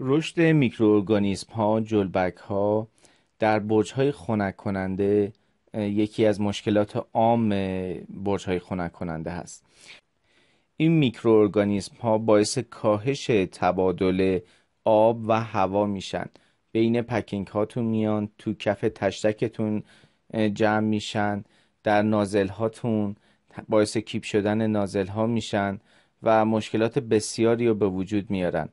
رشد میکروارگانیسم ها جلبک ها در برج های خنک کننده یکی از مشکلات عام برج های خنک کننده هست این میکروارگانیسم ها باعث کاهش تبادل آب و هوا میشن بین پکینگ هاتون میان تو کف تشتکتون جمع میشن در نازل هاتون باعث کیپ شدن نازل ها میشن و مشکلات بسیاری رو به وجود میارن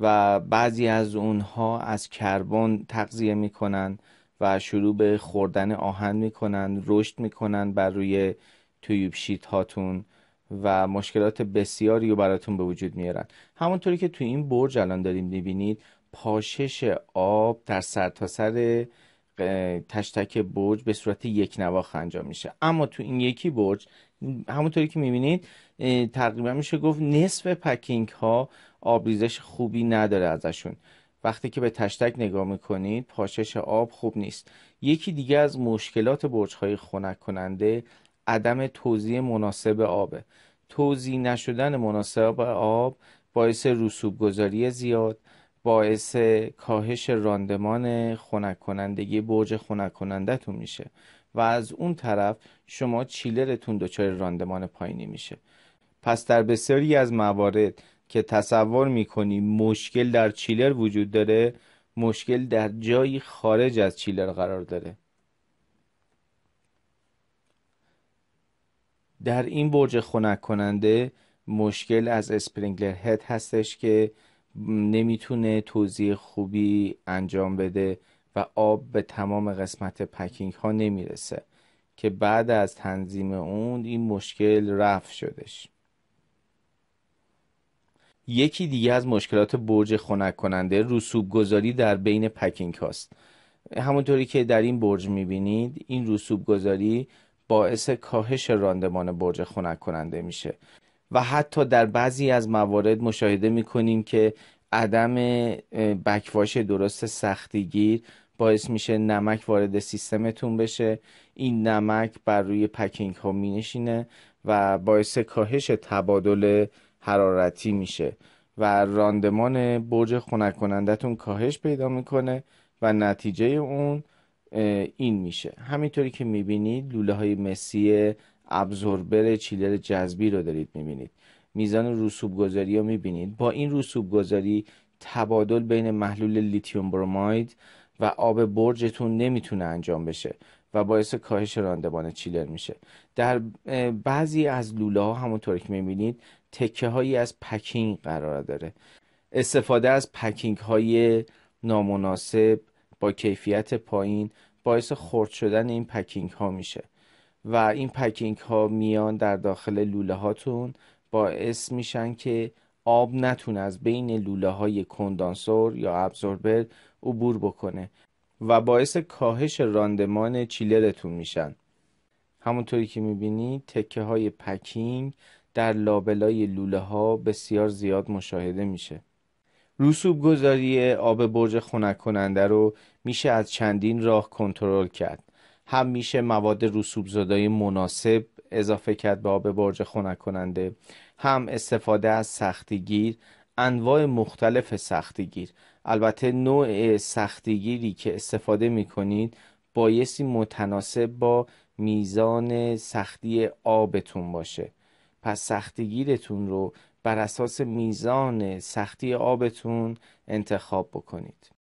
و بعضی از اونها از کربن تغذیه میکنن و شروع به خوردن آهن میکنن رشد میکنن بر روی تویوب شیت هاتون و مشکلات بسیاری رو براتون به وجود میارن همونطوری که تو این برج الان داریم میبینید پاشش آب در سرتاسر سر تشتک برج به صورت یک نواخ انجام میشه اما تو این یکی برج همونطوری که میبینید تقریبا میشه گفت نصف پکینگ ها آبریزش خوبی نداره ازشون وقتی که به تشتک نگاه میکنید پاشش آب خوب نیست یکی دیگه از مشکلات برج های خنک کننده عدم توزیع مناسب آبه توزیع نشدن مناسب آب باعث رسوب گذاری زیاد باعث کاهش راندمان خنک کنندگی برج خنک کنندتون میشه و از اون طرف شما چیلرتون دچار راندمان پایینی میشه پس در بسیاری از موارد که تصور میکنی مشکل در چیلر وجود داره مشکل در جایی خارج از چیلر قرار داره در این برج خنک کننده مشکل از اسپرینگلر هد هستش که نمیتونه توضیح خوبی انجام بده و آب به تمام قسمت پکینگ ها نمیرسه که بعد از تنظیم اون این مشکل رفع شدش یکی دیگه از مشکلات برج خنک کننده رسوب گذاری در بین پکینگ هاست همونطوری که در این برج میبینید این رسوب گذاری باعث کاهش راندمان برج خنک کننده میشه و حتی در بعضی از موارد مشاهده کنیم که عدم بکواش درست سختیگیر باعث میشه نمک وارد سیستمتون بشه این نمک بر روی پکینگ ها مینشینه و باعث کاهش تبادل حرارتی میشه و راندمان برج خنک تون کاهش پیدا میکنه و نتیجه اون این میشه همینطوری که میبینید لوله های مسی ابزوربر چیلر جذبی رو دارید میبینید میزان رسوب گذاری رو میبینید با این رسوب گذاری تبادل بین محلول لیتیوم برماید و آب برجتون نمیتونه انجام بشه و باعث کاهش راندمان چیلر میشه در بعضی از لوله ها همونطور که میبینید تکه هایی از پکینگ قرار داره استفاده از پکینگ های نامناسب با کیفیت پایین باعث خرد شدن این پکینگ ها میشه و این پکینگ ها میان در داخل لوله هاتون باعث میشن که آب نتونه از بین لوله های کندانسور یا ابزوربر عبور بکنه و باعث کاهش راندمان چیلرتون میشن همونطوری که میبینی تکه های پکینگ در لابلای لوله ها بسیار زیاد مشاهده میشه رسوب گذاری آب برج خنک کننده رو میشه از چندین راه کنترل کرد هم میشه مواد رسوب زدایی مناسب اضافه کرد به آب برج خنک کننده هم استفاده از سختیگیر، انواع مختلف سختیگیر. البته نوع سختیگیری که استفاده میکنید بایستی متناسب با میزان سختی آبتون باشه پس سختیگیرتون رو بر اساس میزان سختی آبتون انتخاب بکنید